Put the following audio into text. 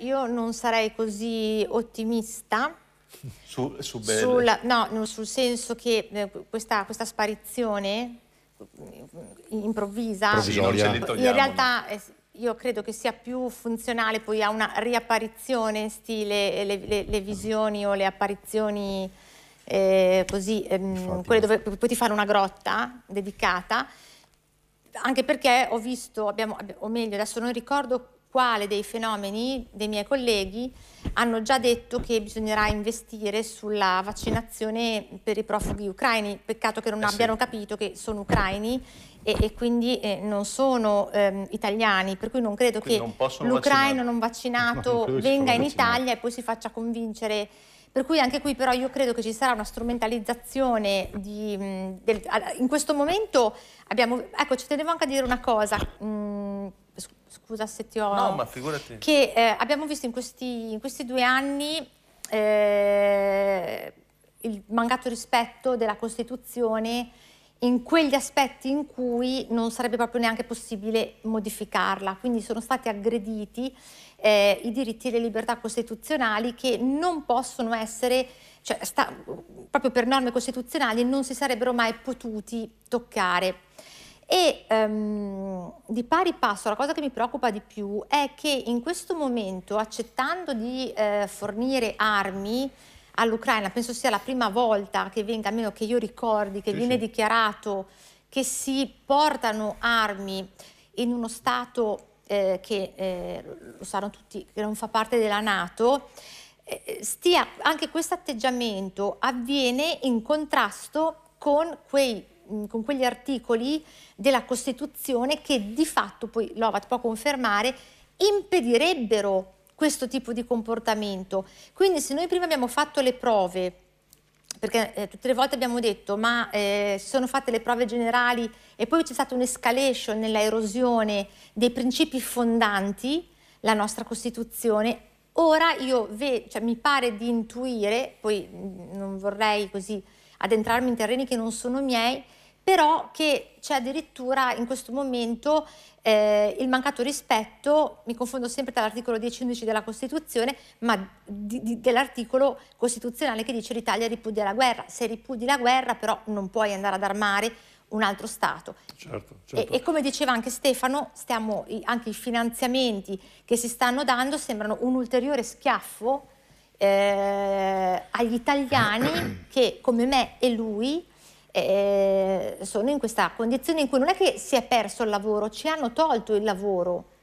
Io non sarei così ottimista. Su, su sulla, no, no, sul senso che eh, questa, questa sparizione mm, improvvisa, Provvisoria. in realtà io credo che sia più funzionale poi a una riapparizione stile eh, le, le, le visioni o le apparizioni eh, così, ehm, quelle dove puoi fare una grotta dedicata, anche perché ho visto, abbiamo, o meglio adesso non ricordo quale dei fenomeni dei miei colleghi hanno già detto che bisognerà investire sulla vaccinazione per i profughi ucraini. Peccato che non eh abbiano capito che sono ucraini e, e quindi eh, non sono ehm, italiani, per cui non credo quindi che non l'ucraino vaccinare. non vaccinato non venga in vaccinare. Italia e poi si faccia convincere. Per cui anche qui però io credo che ci sarà una strumentalizzazione di, del, in questo momento abbiamo, ecco ci tenevo anche a dire una cosa, mh, scusa se ti ho... No, ma figurati. Che eh, abbiamo visto in questi, in questi due anni eh, il mancato rispetto della Costituzione in quegli aspetti in cui non sarebbe proprio neanche possibile modificarla. Quindi sono stati aggrediti eh, i diritti e le libertà costituzionali che non possono essere, cioè sta, proprio per norme costituzionali, non si sarebbero mai potuti toccare. E um, di pari passo la cosa che mi preoccupa di più è che in questo momento, accettando di eh, fornire armi all'Ucraina, penso sia la prima volta che venga, almeno che io ricordi, che sì, viene sì. dichiarato che si portano armi in uno Stato eh, che eh, lo sanno tutti, che non fa parte della Nato, eh, stia, anche questo atteggiamento avviene in contrasto con quei con quegli articoli della Costituzione che di fatto, poi Lovat può confermare, impedirebbero questo tipo di comportamento. Quindi se noi prima abbiamo fatto le prove, perché eh, tutte le volte abbiamo detto ma eh, si sono fatte le prove generali e poi c'è stata un'escalation nella erosione dei principi fondanti la nostra Costituzione, ora io cioè, mi pare di intuire, poi non vorrei così adentrarmi in terreni che non sono miei, però che c'è addirittura in questo momento eh, il mancato rispetto, mi confondo sempre tra l'articolo 10 e 11 della Costituzione, ma di, di, dell'articolo costituzionale che dice l'Italia ripudia la guerra. Se ripudi la guerra però non puoi andare ad armare un altro Stato. Certo, certo. E, e, come diceva anche Stefano, stiamo, anche i finanziamenti che si stanno dando sembrano un ulteriore schiaffo eh, agli italiani che, come me e lui, eh, sono in questa condizione in cui non è che si è perso il lavoro, ci hanno tolto il lavoro